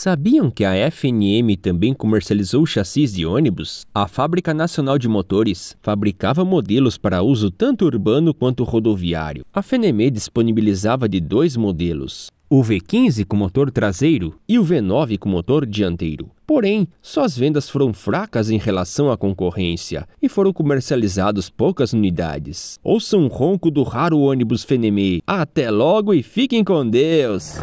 Sabiam que a FNM também comercializou chassis de ônibus? A Fábrica Nacional de Motores fabricava modelos para uso tanto urbano quanto rodoviário. A FNM disponibilizava de dois modelos, o V15 com motor traseiro e o V9 com motor dianteiro. Porém, suas vendas foram fracas em relação à concorrência e foram comercializados poucas unidades. Ouça um ronco do raro ônibus FNM. Até logo e fiquem com Deus!